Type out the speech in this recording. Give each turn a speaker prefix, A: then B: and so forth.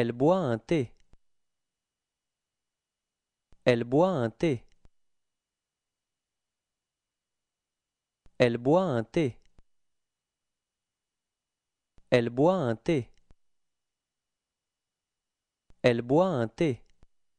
A: Elle boit un thé. Elle boit un thé. Elle boit un thé. Elle boit un thé. Elle boit un thé.